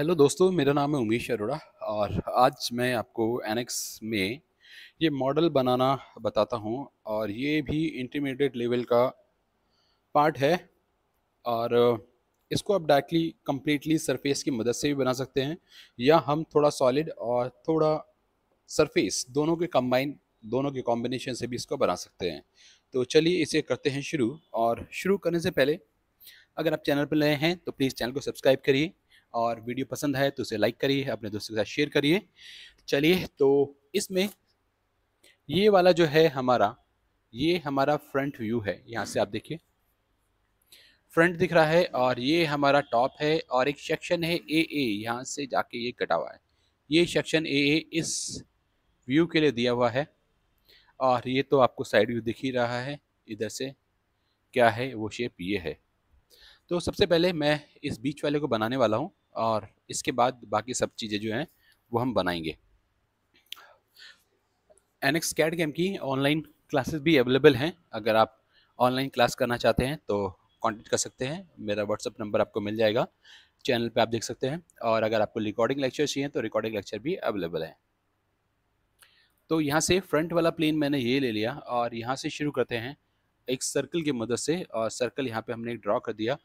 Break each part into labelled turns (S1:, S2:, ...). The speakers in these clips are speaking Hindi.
S1: हेलो दोस्तों मेरा नाम है उमेश अरोड़ा और आज मैं आपको एनेक्स में ये मॉडल बनाना बताता हूँ और ये भी इंटरमीडिएट लेवल का पार्ट है और इसको आप डायरेक्टली कम्प्लीटली सरफेस की मदद से भी बना सकते हैं या हम थोड़ा सॉलिड और थोड़ा सरफेस दोनों के कंबाइन दोनों के कॉम्बिनेशन से भी इसको बना सकते हैं तो चलिए इसे करते हैं शुरू और शुरू करने से पहले अगर आप चैनल पर नए हैं तो प्लीज़ चैनल को सब्सक्राइब करिए और वीडियो पसंद आए तो उसे लाइक करिए अपने दोस्तों के साथ शेयर करिए चलिए तो इसमें ये वाला जो है हमारा ये हमारा फ्रंट व्यू है यहाँ से आप देखिए फ्रंट दिख रहा है और ये हमारा टॉप है और एक सेक्शन है ए ए यहाँ से जाके ये कटा हुआ है ये सेक्शन ए ए इस व्यू के लिए दिया हुआ है और ये तो आपको साइड व्यू दिख ही रहा है इधर से क्या है वो शेप ये है तो सबसे पहले मैं इस बीच वाले को बनाने वाला हूँ और इसके बाद बाकी सब चीज़ें जो हैं वो हम बनाएंगे एनएक्स कैड गेम की ऑनलाइन क्लासेस भी अवेलेबल हैं अगर आप ऑनलाइन क्लास करना चाहते हैं तो कांटेक्ट कर सकते हैं मेरा व्हाट्सअप नंबर आपको मिल जाएगा चैनल पे आप देख सकते हैं और अगर आपको रिकॉर्डिंग लेक्चर चाहिए तो रिकॉर्डिंग लेक्चर भी अवेलेबल है तो यहाँ से फ्रंट वाला प्लेन मैंने ये ले लिया और यहाँ से शुरू करते हैं एक सर्कल की मदद से और सर्कल यहाँ पे हमने ड्रॉ कर दिया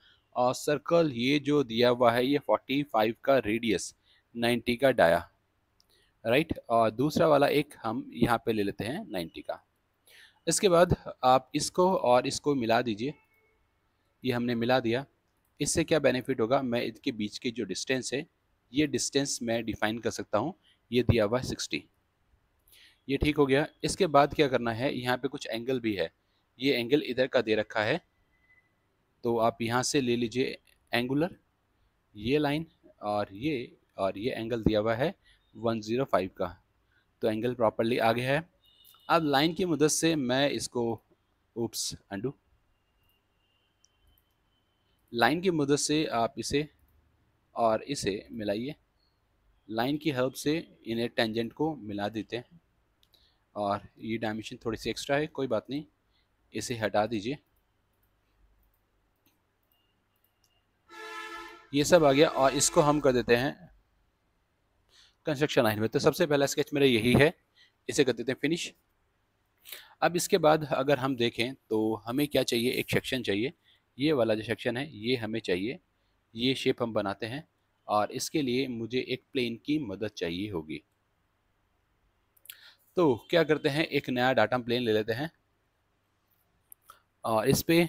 S1: और सर्कल ये जो दिया हुआ है ये 45 का रेडियस 90 का डाया राइट और दूसरा वाला एक हम यहाँ पे ले लेते हैं 90 का इसके बाद आप इसको और इसको मिला दीजिए ये हमने मिला दिया इससे क्या बेनिफिट होगा मैं इसके बीच की जो डिस्टेंस है ये डिस्टेंस मैं डिफाइन कर सकता हूँ ये दिया हुआ है सिक्सटी ये ठीक हो गया इसके बाद क्या करना है यहाँ पे कुछ एंगल भी है ये एंगल इधर का दे रखा है तो आप यहाँ से ले लीजिए एंगुलर ये लाइन और ये और ये एंगल दिया हुआ है 105 का तो एंगल प्रॉपरली आ गया है अब लाइन की मदद से मैं इसको ओप्स अंडू लाइन की मदद से आप इसे और इसे मिलाइए लाइन की हेल्प से इन्हें टेंजेंट को मिला देते हैं और ये डायमेंशन थोड़ी सी एक्स्ट्रा है कोई बात नहीं इसे हटा दीजिए ये सब आ गया और इसको हम कर देते हैं कंस्ट्रक्शन लाइन में तो सबसे पहला स्केच मेरा यही है इसे कर देते हैं फिनिश अब इसके बाद अगर हम देखें तो हमें क्या चाहिए एक सेक्शन चाहिए ये वाला जो सेक्शन है ये हमें चाहिए ये शेप हम बनाते हैं और इसके लिए मुझे एक प्लेन की मदद चाहिए होगी तो क्या करते हैं एक नया डाटा प्लेन ले लेते हैं और इस पर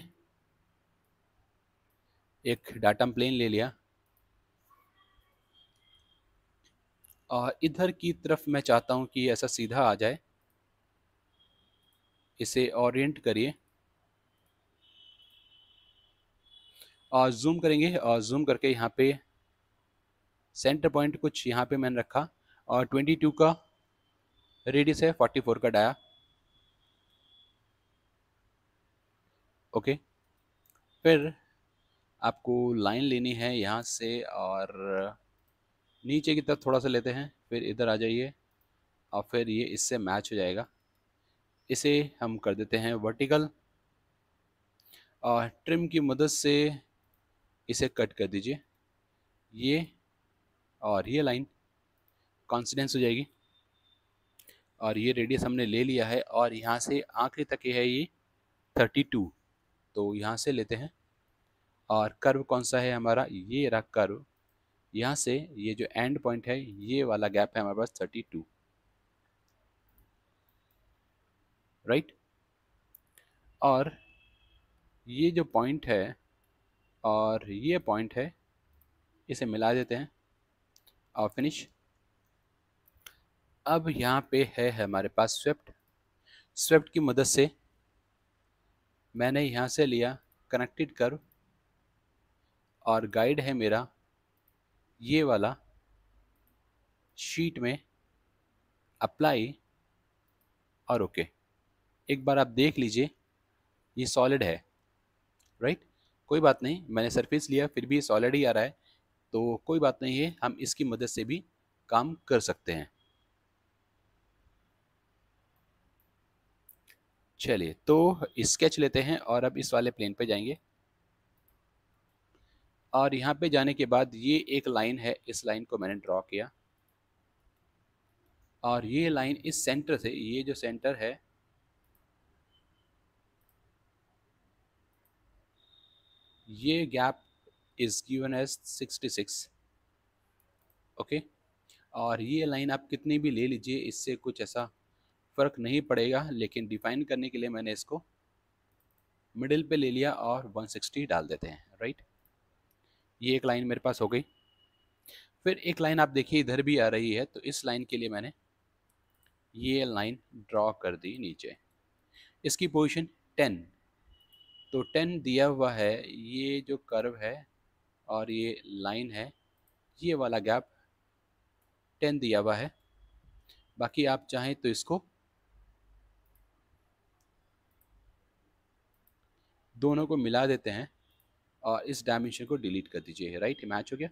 S1: एक डाटम प्लेन ले लिया और इधर की तरफ मैं चाहता हूँ कि ऐसा सीधा आ जाए इसे ओरिएंट करिए और जूम करेंगे और जूम करके यहाँ पे सेंटर पॉइंट कुछ यहाँ पे मैंने रखा और 22 का रेडियस है 44 का डाया ओके फिर आपको लाइन लेनी है यहाँ से और नीचे की तरफ थोड़ा सा लेते हैं फिर इधर आ जाइए और फिर ये इससे मैच हो जाएगा इसे हम कर देते हैं वर्टिकल और ट्रिम की मदद से इसे कट कर दीजिए ये और ये लाइन कॉन्सिडेंस हो जाएगी और ये रेडियस हमने ले लिया है और यहाँ से आखिरी तक ये है ये थर्टी टू तो यहाँ से लेते हैं और कर्व कौन सा है हमारा ये रहा कर्व यहाँ से ये जो एंड पॉइंट है ये वाला गैप है हमारे पास थर्टी टू राइट और ये जो पॉइंट है और ये पॉइंट है इसे मिला देते हैं और फिनिश अब यहाँ पे है हमारे पास स्वेप्ट स्वेप्ट की मदद से मैंने यहाँ से लिया कनेक्टेड कर और गाइड है मेरा ये वाला शीट में अप्लाई और ओके okay. एक बार आप देख लीजिए ये सॉलिड है राइट right? कोई बात नहीं मैंने सरफेस लिया फिर भी सॉलिड ही आ रहा है तो कोई बात नहीं है हम इसकी मदद से भी काम कर सकते हैं चलिए तो स्केच लेते हैं और अब इस वाले प्लेन पे जाएंगे और यहाँ पे जाने के बाद ये एक लाइन है इस लाइन को मैंने ड्रॉ किया और ये लाइन इस सेंटर से ये जो सेंटर है ये gap is given as 66 okay और ये लाइन आप कितनी भी ले लीजिए इससे कुछ ऐसा फ़र्क नहीं पड़ेगा लेकिन डिफाइन करने के लिए मैंने इसको मिडिल पे ले लिया और 160 डाल देते हैं राइट ये एक लाइन मेरे पास हो गई फिर एक लाइन आप देखिए इधर भी आ रही है तो इस लाइन के लिए मैंने ये लाइन ड्रॉ कर दी नीचे इसकी पोजीशन टेन तो टेन दिया हुआ है ये जो कर्व है और ये लाइन है ये वाला गैप टेन दिया हुआ है बाकी आप चाहें तो इसको दोनों को मिला देते हैं और इस डायमेंशन को डिलीट कर दीजिए राइट मैच हो गया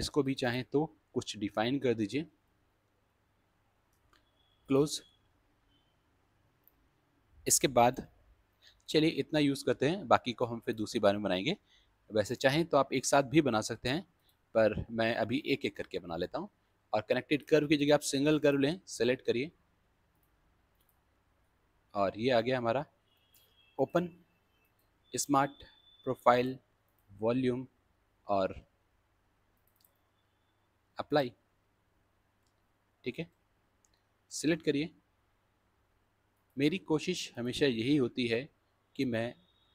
S1: इसको भी चाहें तो कुछ डिफाइन कर दीजिए क्लोज इसके बाद चलिए इतना यूज़ करते हैं बाकी को हम फिर दूसरी बार में बनाएंगे वैसे चाहें तो आप एक साथ भी बना सकते हैं पर मैं अभी एक एक करके बना लेता हूँ और कनेक्टेड कर्व की जगह आप सिंगल कर्व लें सेलेक्ट करिए और ये आ गया हमारा ओपन स्मार्ट प्रोफाइल वॉल्यूम और अप्लाई ठीक है सिलेक्ट करिए मेरी कोशिश हमेशा यही होती है कि मैं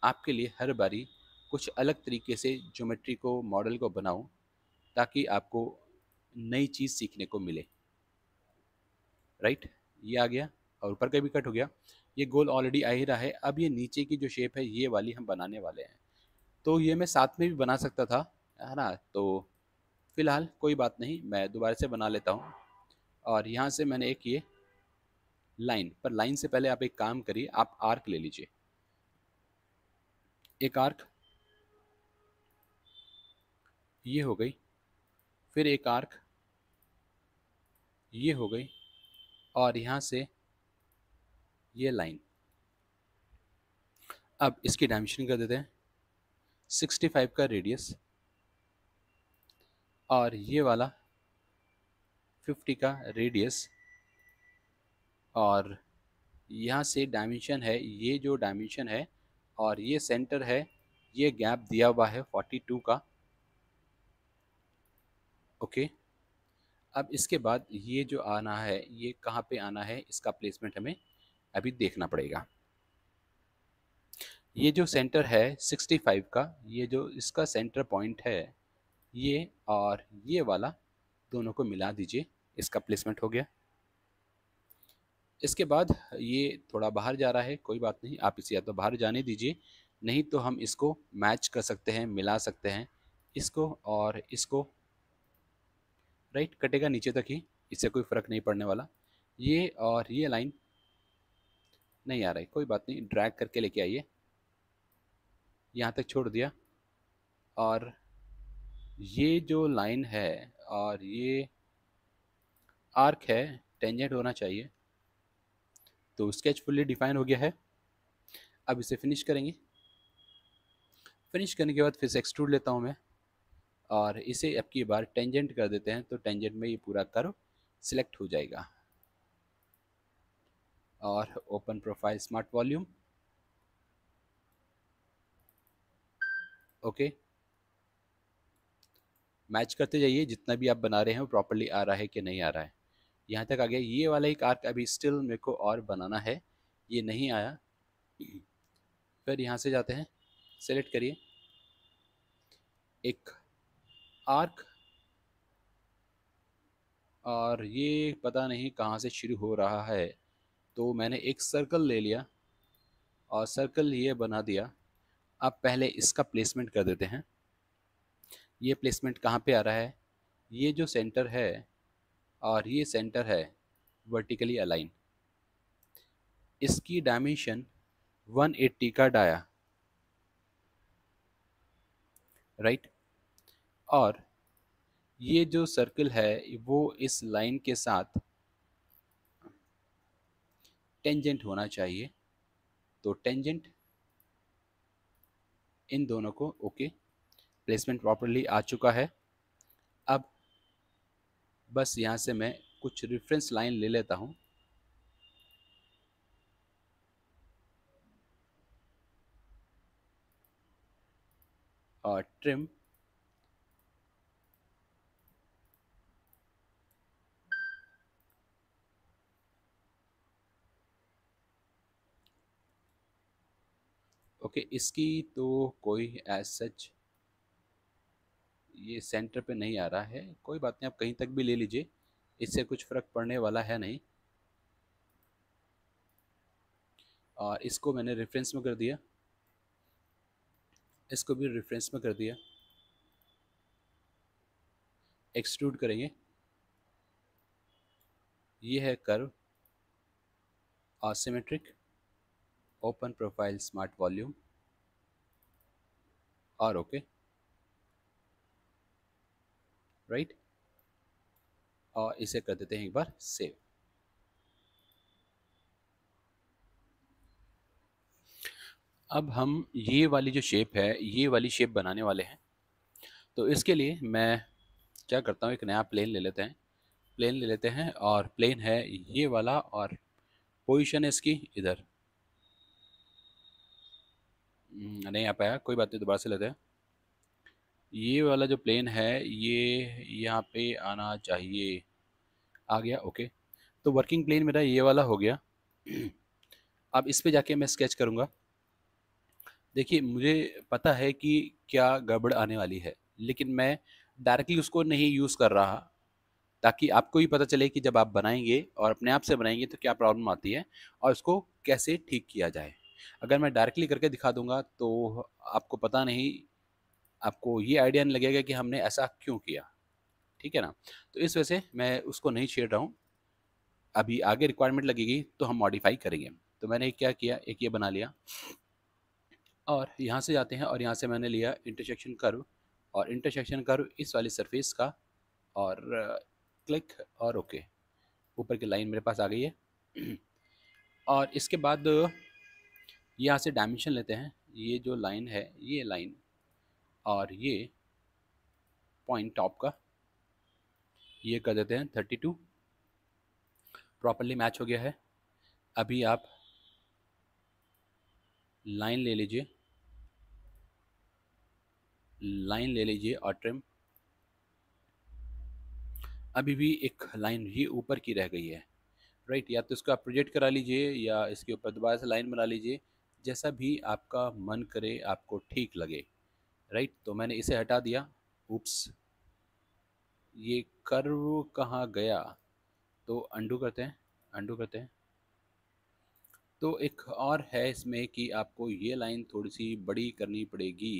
S1: आपके लिए हर बारी कुछ अलग तरीके से ज्योमेट्री को मॉडल को बनाऊं ताकि आपको नई चीज़ सीखने को मिले राइट ये आ गया और ऊपर का भी कट हो गया ये गोल ऑलरेडी आ ही रहा है अब ये नीचे की जो शेप है ये वाली हम बनाने वाले हैं तो ये मैं साथ में भी बना सकता था है ना तो फ़िलहाल कोई बात नहीं मैं दोबारा से बना लेता हूँ और यहाँ से मैंने एक ये लाइन पर लाइन से पहले आप एक काम करिए आप आर्क ले लीजिए एक आर्क ये हो गई फिर एक आर्क ये हो गई और यहाँ से ये लाइन अब इसकी डायमेंशन कर देते हैं 65 का रेडियस और ये वाला 50 का रेडियस और यहाँ से डायमेंशन है ये जो डायमेंशन है और ये सेंटर है ये गैप दिया हुआ है 42 का ओके अब इसके बाद ये जो आना है ये कहाँ पे आना है इसका प्लेसमेंट हमें अभी देखना पड़ेगा ये जो सेंटर है 65 का ये जो इसका सेंटर पॉइंट है ये और ये वाला दोनों को मिला दीजिए इसका प्लेसमेंट हो गया इसके बाद ये थोड़ा बाहर जा रहा है कोई बात नहीं आप इसे या तो बाहर जाने दीजिए नहीं तो हम इसको मैच कर सकते हैं मिला सकते हैं इसको और इसको राइट कटेगा नीचे तक ही इससे कोई फ़र्क नहीं पड़ने वाला ये और ये लाइन नहीं आ रहा है कोई बात नहीं ड्रैग करके लेके आइए यहाँ तक छोड़ दिया और ये जो लाइन है और ये आर्क है टेंजेंट होना चाहिए तो स्केच फुल्ली डिफाइन हो गया है अब इसे फिनिश करेंगे फिनिश करने के बाद फिर से एक्सट्रूड लेता हूँ मैं और इसे अब की बार टेंजेंट कर देते हैं तो टेंजेंट में ये पूरा कर्व सिलेक्ट हो जाएगा और open profile smart volume okay match करते जाइए जितना भी आप बना रहे हैं वो प्रॉपरली आ रहा है कि नहीं आ रहा है यहाँ तक आ गया ये वाला एक आर्क अभी स्टिल मेरे को और बनाना है ये नहीं आया फिर यहाँ से जाते हैं सेलेक्ट करिए एक आर्क और ये पता नहीं कहाँ से शुरू हो रहा है तो मैंने एक सर्कल ले लिया और सर्कल ये बना दिया अब पहले इसका प्लेसमेंट कर देते हैं ये प्लेसमेंट कहाँ पे आ रहा है ये जो सेंटर है और ये सेंटर है वर्टिकली अलाइन इसकी डायमेंशन 180 का डाया राइट और ये जो सर्कल है वो इस लाइन के साथ टेंजेंट होना चाहिए तो टेंजेंट इन दोनों को ओके प्लेसमेंट प्रॉपरली आ चुका है अब बस यहाँ से मैं कुछ रेफरेंस लाइन ले लेता हूँ और ट्रिम ओके इसकी तो कोई एज सच ये सेंटर पे नहीं आ रहा है कोई बात नहीं आप कहीं तक भी ले लीजिए इससे कुछ फ़र्क पड़ने वाला है नहीं और इसको मैंने रेफरेंस में कर दिया इसको भी रेफरेंस में कर दिया एक्सट्रूड करेंगे ये है curve asymmetric open profile smart volume और ओके राइट और इसे कर देते हैं एक बार सेव अब हम ये वाली जो शेप है ये वाली शेप बनाने वाले हैं तो इसके लिए मैं क्या करता हूँ एक नया प्लेन ले लेते हैं प्लेन ले लेते हैं और प्लेन है ये वाला और पोजीशन है इसकी इधर हम्म, नहीं आ पाया कोई बात नहीं दोबारा से लेते हैं ये वाला जो प्लेन है ये यहाँ पे आना चाहिए आ गया ओके तो वर्किंग प्लेन मेरा ये वाला हो गया अब इस पे जाके मैं स्केच करूँगा देखिए मुझे पता है कि क्या गड़बड़ आने वाली है लेकिन मैं डायरेक्टली उसको नहीं यूज़ कर रहा ताकि आपको भी पता चले कि जब आप बनाएंगे और अपने आप से बनाएंगे तो क्या प्रॉब्लम आती है और उसको कैसे ठीक किया जाए अगर मैं डायरेक्टली करके दिखा दूंगा तो आपको पता नहीं आपको ये आइडिया नहीं लगेगा कि हमने ऐसा क्यों किया ठीक है ना तो इस वजह से मैं उसको नहीं छेड़ रहा हूँ अभी आगे रिक्वायरमेंट लगेगी तो हम मॉडिफाई करेंगे तो मैंने क्या किया एक ये बना लिया और यहाँ से जाते हैं और यहाँ से मैंने लिया इंटरसेक्शन कर्व और इंटरसेक्शन कर्व इस वाली सरफेस का और क्लिक और ओके ऊपर की लाइन मेरे पास आ गई है और इसके बाद यहाँ से डायमेंशन लेते हैं ये जो लाइन है ये लाइन और ये पॉइंट टॉप का ये कर देते हैं थर्टी टू प्रॉपरली मैच हो गया है अभी आप लाइन ले लीजिए लाइन ले लीजिए और ट्रिम अभी भी एक लाइन ये ऊपर की रह गई है राइट या तो इसको आप प्रोजेक्ट करा लीजिए या इसके ऊपर दोबारा से लाइन बना लीजिए जैसा भी आपका मन करे आपको ठीक लगे राइट तो मैंने इसे हटा दिया उप्स ये कर्व कहाँ गया तो अंडू करते हैं अंडू करते हैं तो एक और है इसमें कि आपको ये लाइन थोड़ी सी बड़ी करनी पड़ेगी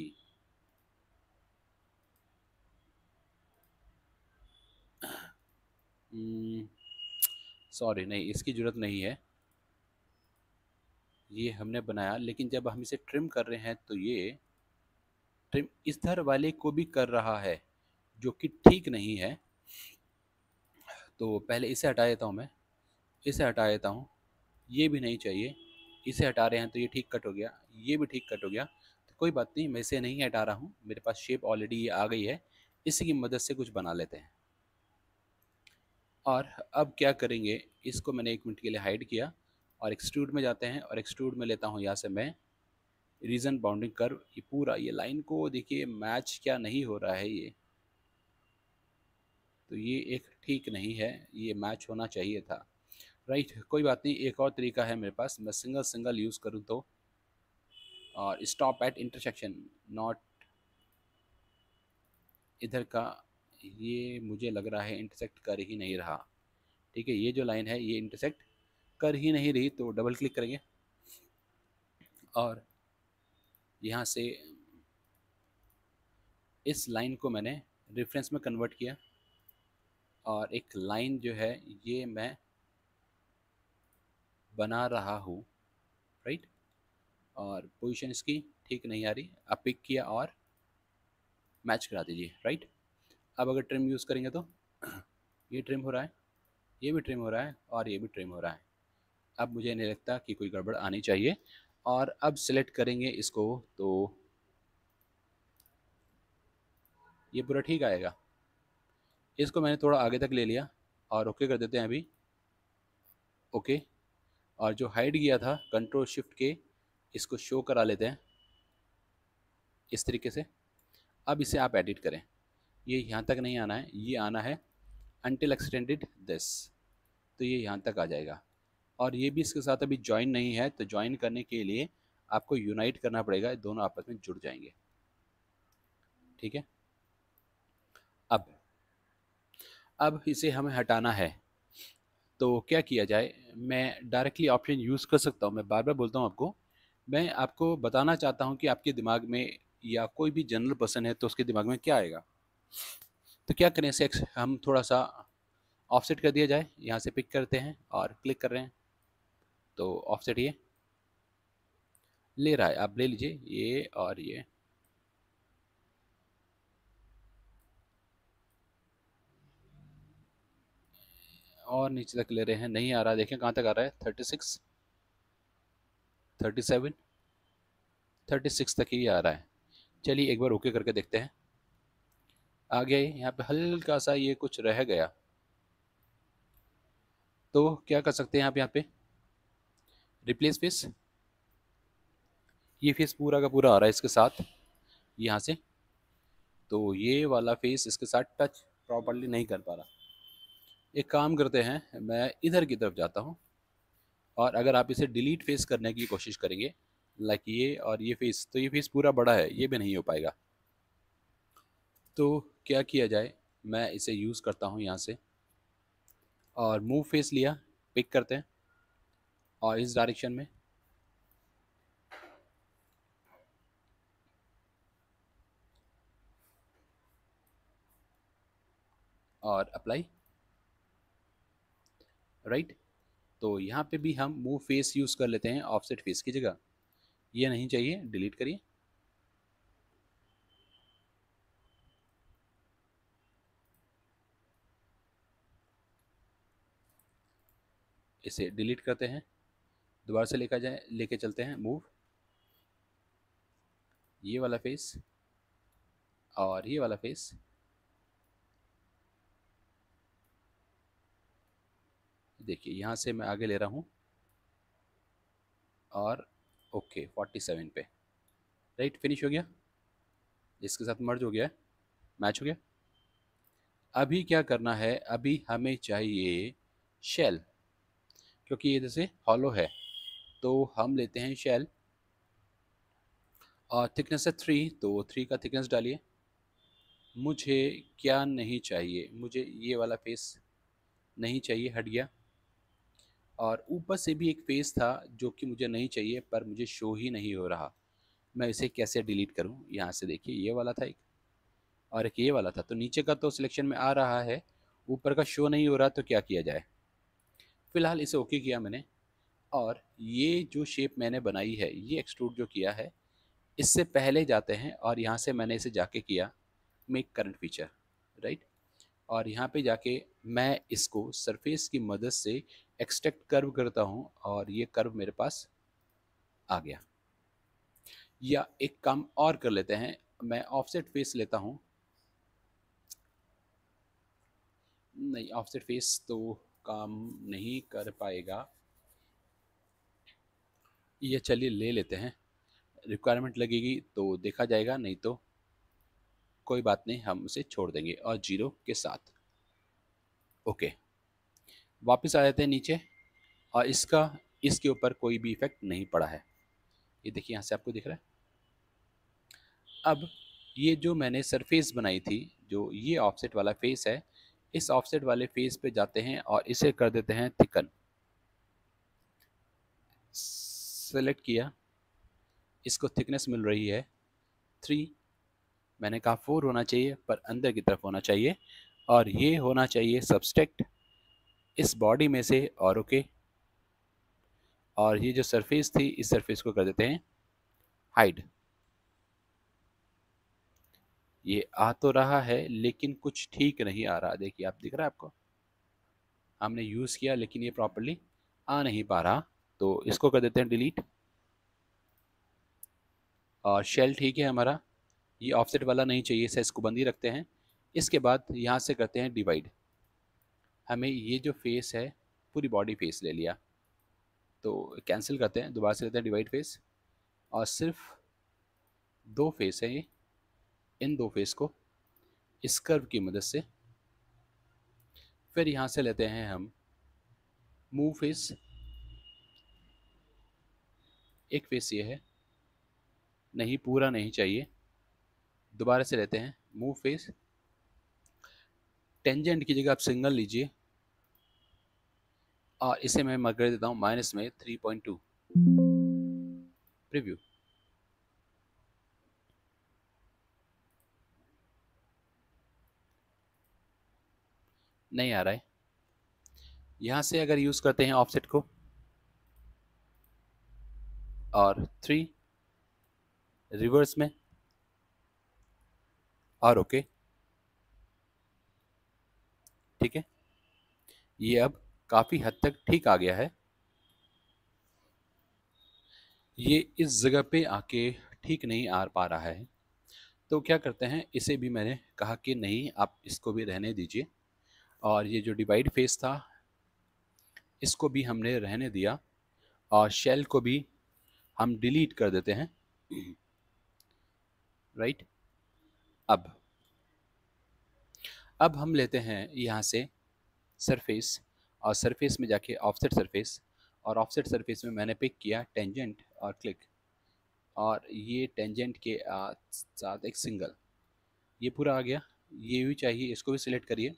S1: सॉरी hmm. नहीं इसकी ज़रूरत नहीं है ये हमने बनाया लेकिन जब हम इसे ट्रिम कर रहे हैं तो ये ट्रिम इस धर वाले को भी कर रहा है जो कि ठीक नहीं है तो पहले इसे हटा देता हूँ मैं इसे हटा देता हूँ ये भी नहीं चाहिए इसे हटा रहे हैं तो ये ठीक कट हो गया ये भी ठीक कट हो गया तो कोई बात नहीं मैं इसे नहीं हटा रहा हूँ मेरे पास शेप ऑलरेडी ये आ गई है इसी की मदद से कुछ बना लेते हैं और अब क्या करेंगे इसको मैंने एक मिनट के लिए हाइड किया और एक्सट्रूड में जाते हैं और एक्सट्रूड में लेता हूँ यहाँ से मैं रीज़न बाउंडिंग कर ये पूरा ये लाइन को देखिए मैच क्या नहीं हो रहा है ये तो ये एक ठीक नहीं है ये मैच होना चाहिए था राइट right, कोई बात नहीं एक और तरीका है मेरे पास मैं सिंगल सिंगल यूज़ करूँ तो और स्टॉप एट इंटरसेक्शन नॉट इधर का ये मुझे लग रहा है इंटरसेक्ट कर ही नहीं रहा ठीक है ये जो लाइन है ये इंटरसेक्ट कर ही नहीं रही तो डबल क्लिक करेंगे और यहाँ से इस लाइन को मैंने रेफरेंस में कन्वर्ट किया और एक लाइन जो है ये मैं बना रहा हूँ राइट और पोजीशन इसकी ठीक नहीं आ रही आप पिक किया और मैच करा दीजिए राइट अब अगर ट्रिम यूज़ करेंगे तो ये ट्रिम हो रहा है ये भी ट्रिम हो रहा है और ये भी ट्रिम हो रहा है अब मुझे नहीं लगता कि कोई गड़बड़ आनी चाहिए और अब सिलेक्ट करेंगे इसको तो ये पूरा ठीक आएगा इसको मैंने थोड़ा आगे तक ले लिया और ओके कर देते हैं अभी ओके और जो हाइड गया था कंट्रोल शिफ्ट के इसको शो करा लेते हैं इस तरीके से अब इसे आप एडिट करें ये यहाँ तक नहीं आना है ये आना है अनटिल एक्सटेंडेड दिस तो ये यहाँ तक आ जाएगा और ये भी इसके साथ अभी ज्वाइन नहीं है तो ज्वाइन करने के लिए आपको यूनाइट करना पड़ेगा दोनों आपस में जुड़ जाएंगे ठीक है अब अब इसे हमें हटाना है तो क्या किया जाए मैं डायरेक्टली ऑप्शन यूज़ कर सकता हूँ मैं बार बार बोलता हूँ आपको मैं आपको बताना चाहता हूँ कि आपके दिमाग में या कोई भी जनरल पर्सन है तो उसके दिमाग में क्या आएगा तो क्या करें सेक्स हम थोड़ा सा ऑफसेट कर दिया जाए यहाँ से पिक करते हैं और क्लिक कर रहे हैं तो ऑफसेट ये ले रहा है आप ले लीजिए ये और ये और नीचे तक ले रहे हैं नहीं आ रहा देखें कहां तक आ रहा है thirty six thirty seven thirty six तक ही आ रहा है चलिए एक बार ओके करके देखते हैं आ गया ये यहाँ पे हल्का सा ये कुछ रह गया तो क्या कर सकते हैं आप यहाँ पे रिप्लेस फेस ये फेस पूरा का पूरा आ रहा है इसके साथ यहाँ से तो ये वाला फेस इसके साथ टच प्रॉपरली नहीं कर पा रहा एक काम करते हैं मैं इधर की तरफ जाता हूँ और अगर आप इसे डिलीट फेस करने की कोशिश करेंगे लाइक ये और ये फेस तो ये फेस पूरा बड़ा है ये भी नहीं हो पाएगा तो क्या किया जाए मैं इसे यूज़ करता हूँ यहाँ से और मूव फेस लिया पिक करते हैं और इस डायरेक्शन में और अप्लाई राइट right? तो यहाँ पे भी हम मूव फेस यूज़ कर लेते हैं ऑफसेट फेस की जगह ये नहीं चाहिए डिलीट करिए इसे डिलीट करते हैं दोबारा से लेकर जाए लेके चलते हैं मूव ये वाला फेस और ये वाला फेस देखिए यहाँ से मैं आगे ले रहा हूँ और ओके फोर्टी सेवन पे राइट फिनिश हो गया इसके साथ मर्ज हो गया मैच हो गया अभी क्या करना है अभी हमें चाहिए शेल क्योंकि ये जैसे हॉलो है तो हम लेते हैं शेल और थिकनेस है थ्री तो थ्री का थिकनेस डालिए मुझे क्या नहीं चाहिए मुझे ये वाला फेस नहीं चाहिए हट गया और ऊपर से भी एक फेस था जो कि मुझे नहीं चाहिए पर मुझे शो ही नहीं हो रहा मैं इसे कैसे डिलीट करूं यहाँ से देखिए ये वाला था एक और एक ये वाला था तो नीचे का तो सिलेक्शन में आ रहा है ऊपर का शो नहीं हो रहा तो क्या किया जाए फ़िलहाल इसे ओके किया मैंने और ये जो शेप मैंने बनाई है ये एक्सट्रूड जो किया है इससे पहले जाते हैं और यहाँ से मैंने इसे जाके किया मेक करंट फीचर राइट और यहाँ पे जाके मैं इसको सरफेस की मदद से एक्सट्रैक्ट कर्व करता हूँ और ये कर्व मेरे पास आ गया या एक काम और कर लेते हैं मैं ऑफसेट फेस लेता हूँ नहीं ऑफसेट फेस तो काम नहीं कर पाएगा ये चलिए ले लेते हैं रिक्वायरमेंट लगेगी तो देखा जाएगा नहीं तो कोई बात नहीं हम उसे छोड़ देंगे और जीरो के साथ ओके वापस आ जाते हैं नीचे और इसका इसके ऊपर कोई भी इफ़ेक्ट नहीं पड़ा है ये देखिए यहाँ से आपको दिख रहा है अब ये जो मैंने सरफेस बनाई थी जो ये ऑफसेट वाला फेस है इस ऑफसेट वाले फेस पे जाते हैं और इसे कर देते हैं थिकन सेलेक्ट किया इसको थिकनेस मिल रही है थ्री मैंने कहा फोर होना चाहिए पर अंदर की तरफ होना चाहिए और ये होना चाहिए सब्सटेक्ट इस बॉडी में से और ओके और ये जो सरफेस थी इस सरफेस को कर देते हैं हाइड ये आ तो रहा है लेकिन कुछ ठीक नहीं आ रहा देखिए आप दिख रहा है आपको हमने यूज़ किया लेकिन ये प्रॉपरली आ नहीं पा रहा तो इसको कर देते हैं डिलीट और शेल ठीक है हमारा ये ऑफसेट वाला नहीं चाहिए इसे इसको बंद ही रखते हैं इसके बाद यहाँ से करते हैं डिवाइड हमें ये जो फेस है पूरी बॉडी फेस ले लिया तो कैंसिल करते हैं दोबारा से लेते हैं डिवाइड फेस और सिर्फ दो फेस हैं ये इन दो फेस को इस कर्व की मदद से फिर यहाँ से लेते हैं हम मूव फेस एक फेस ये है नहीं पूरा नहीं चाहिए दोबारा से लेते हैं मूव फेस टेंजेंट की जगह आप सिंगल लीजिए और इसे मैं मगर देता हूँ माइनस में थ्री पॉइंट टू प्रिव्यू नहीं आ रहा है यहाँ से अगर यूज़ करते हैं ऑफसेट को और थ्री रिवर्स में और ओके ठीक है ये अब काफ़ी हद तक ठीक आ गया है ये इस जगह पे आके ठीक नहीं आ पा रहा है तो क्या करते हैं इसे भी मैंने कहा कि नहीं आप इसको भी रहने दीजिए और ये जो डिवाइड फेस था इसको भी हमने रहने दिया और शेल को भी हम डिलीट कर देते हैं राइट right? अब अब हम लेते हैं यहाँ से सरफेस और सरफेस में जाके ऑफसेट सरफेस और ऑफसेट सरफेस में मैंने पिक किया टेंजेंट और क्लिक और ये टेंजेंट के साथ एक सिंगल ये पूरा आ गया ये भी चाहिए इसको भी सिलेक्ट करिए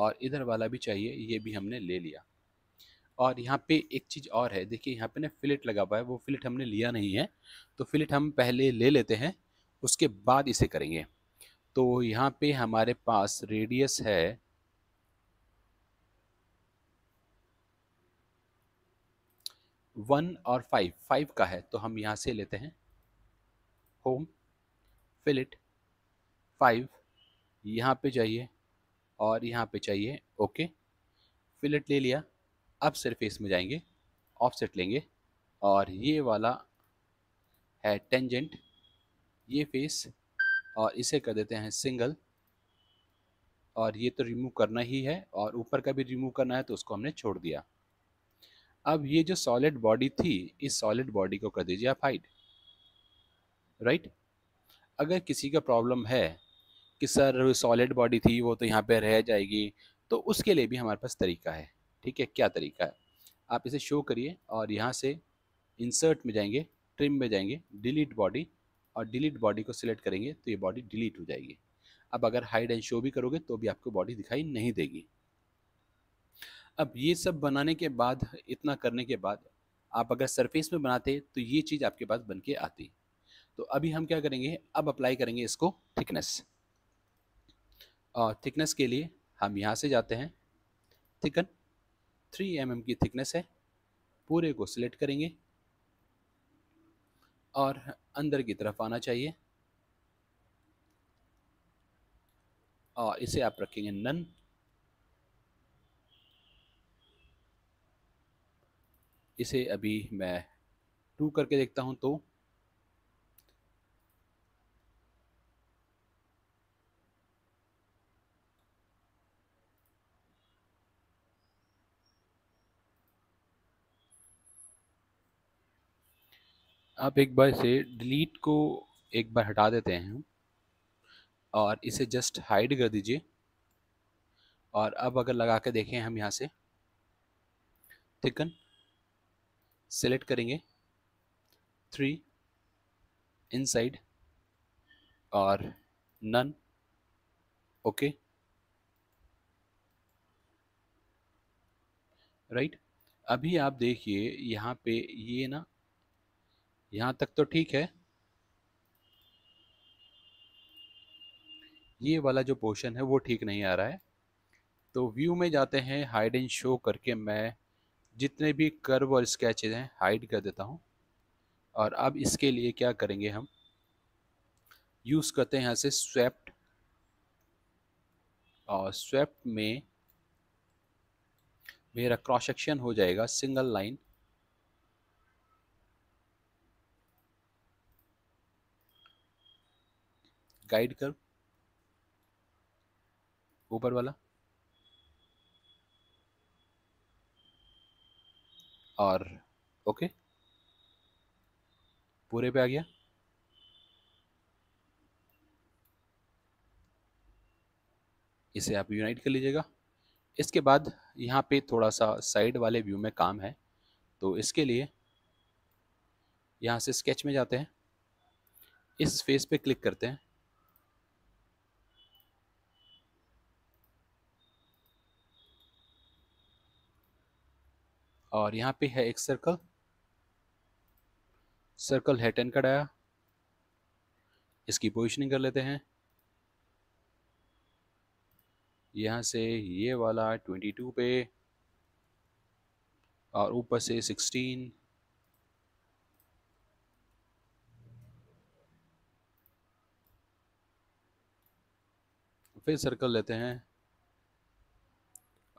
S1: और इधर वाला भी चाहिए ये भी हमने ले लिया और यहाँ पे एक चीज़ और है देखिए यहाँ पे ना फिलेट लगा हुआ है वो फिलेट हमने लिया नहीं है तो फिलेट हम पहले ले लेते हैं उसके बाद इसे करेंगे तो यहाँ पे हमारे पास रेडियस है वन और फाइव फाइव का है तो हम यहाँ से लेते हैं होम फिलिट फाइव यहाँ पे चाहिए और यहाँ पे चाहिए ओके फिलिट ले लिया अब सरफेस में जाएंगे ऑफसेट लेंगे और ये वाला है टेंजेंट ये फेस और इसे कर देते हैं सिंगल और ये तो रिमूव करना ही है और ऊपर का भी रिमूव करना है तो उसको हमने छोड़ दिया अब ये जो सॉलिड बॉडी थी इस सॉलिड बॉडी को कर दीजिए आप हाइट राइट अगर किसी का प्रॉब्लम है कि सर सॉलिड बॉडी थी वो तो यहाँ पे रह जाएगी तो उसके लिए भी हमारे पास तरीका है ठीक है क्या तरीका है आप इसे शो करिए और यहाँ से इंसर्ट में जाएंगे ट्रिम में जाएंगे डिलीट बॉडी और डिलीट बॉडी को सिलेक्ट करेंगे तो ये बॉडी डिलीट हो जाएगी अब अगर हाइड एंड शो भी करोगे तो भी आपको बॉडी दिखाई नहीं देगी अब ये सब बनाने के बाद इतना करने के बाद आप अगर सरफेस में बनाते तो ये चीज़ आपके पास बन के आती तो अभी हम क्या करेंगे अब अप्लाई करेंगे इसको थिकनेस और थिकनेस के लिए हम यहाँ से जाते हैं थिकन थ्री एम mm की थिकनेस है पूरे को सिलेक्ट करेंगे और अंदर की तरफ आना चाहिए और इसे आप रखेंगे नन इसे अभी मैं टू करके देखता हूँ तो अब एक बार से डिलीट को एक बार हटा देते हैं हम और इसे जस्ट हाइड कर दीजिए और अब अगर लगा के देखें हम यहाँ से थिकन सेलेक्ट करेंगे थ्री इनसाइड और नन ओके राइट अभी आप देखिए यहाँ पे ये ना यहाँ तक तो ठीक है ये वाला जो पोर्शन है वो ठीक नहीं आ रहा है तो व्यू में जाते हैं हाइड एंड शो करके मैं जितने भी कर्व और स्केचेज हैं हाइड कर देता हूँ और अब इसके लिए क्या करेंगे हम यूज़ करते हैं यहाँ से स्वेप्ट और स्वेप्ट में मेरा क्रॉस सेक्शन हो जाएगा सिंगल लाइन गाइड कर ऊपर वाला और ओके पूरे पे आ गया इसे आप यूनाइट कर लीजिएगा इसके बाद यहाँ पे थोड़ा सा साइड वाले व्यू में काम है तो इसके लिए यहाँ से स्केच में जाते हैं इस फेस पे क्लिक करते हैं और यहाँ पे है एक सर्कल सर्कल है टेन का डाया इसकी पोजिशनिंग कर लेते हैं यहाँ से ये वाला ट्वेंटी टू पे और ऊपर से सिक्सटीन फिर सर्कल लेते हैं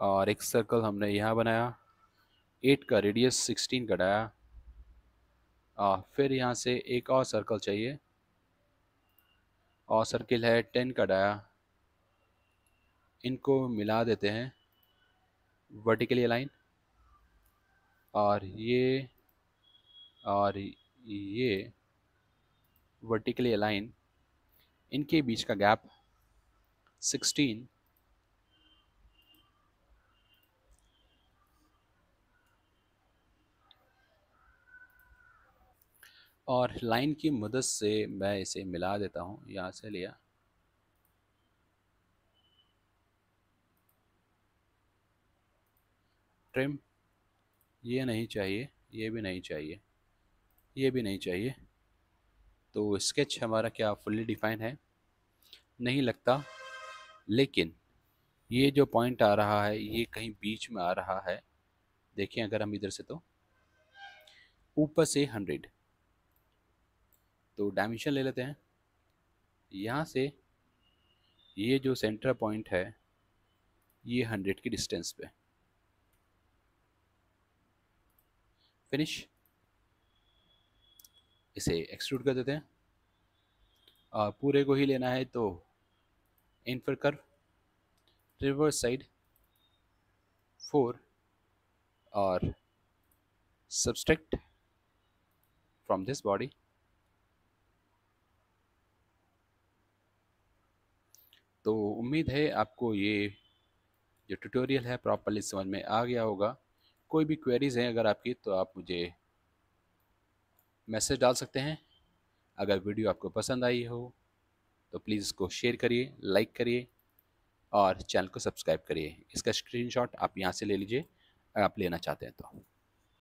S1: और एक सर्कल हमने यहाँ बनाया एट का रेडियस सिक्सटीन कटाया आ, फिर यहाँ से एक और सर्कल चाहिए और सर्किल है टेन का डाया इनको मिला देते हैं वर्टिकली लाइन और ये और ये वर्टिकली लाइन इनके बीच का गैप सिक्सटीन और लाइन की मदद से मैं इसे मिला देता हूँ यहाँ से लिया ट्रिम ये नहीं चाहिए ये भी नहीं चाहिए ये भी नहीं चाहिए तो स्केच हमारा क्या फुल्ली डिफाइन है नहीं लगता लेकिन ये जो पॉइंट आ रहा है ये कहीं बीच में आ रहा है देखें अगर हम इधर से तो ऊपर से हंड्रेड तो डायमेंशन ले लेते हैं यहाँ से ये जो सेंटर पॉइंट है ये हंड्रेड की डिस्टेंस पे फिनिश इसे एक्सट्रूड कर देते हैं और पूरे को ही लेना है तो इन पर कर रिवर्स साइड फोर और सब्सट्रैक्ट फ्रॉम दिस बॉडी तो उम्मीद है आपको ये जो ट्यूटोरियल है प्रॉपरली समझ में आ गया होगा कोई भी क्वेरीज़ हैं अगर आपकी तो आप मुझे मैसेज डाल सकते हैं अगर वीडियो आपको पसंद आई हो तो प्लीज़ इसको शेयर करिए लाइक करिए और चैनल को सब्सक्राइब करिए इसका स्क्रीनशॉट आप यहाँ से ले लीजिए अगर आप लेना चाहते हैं तो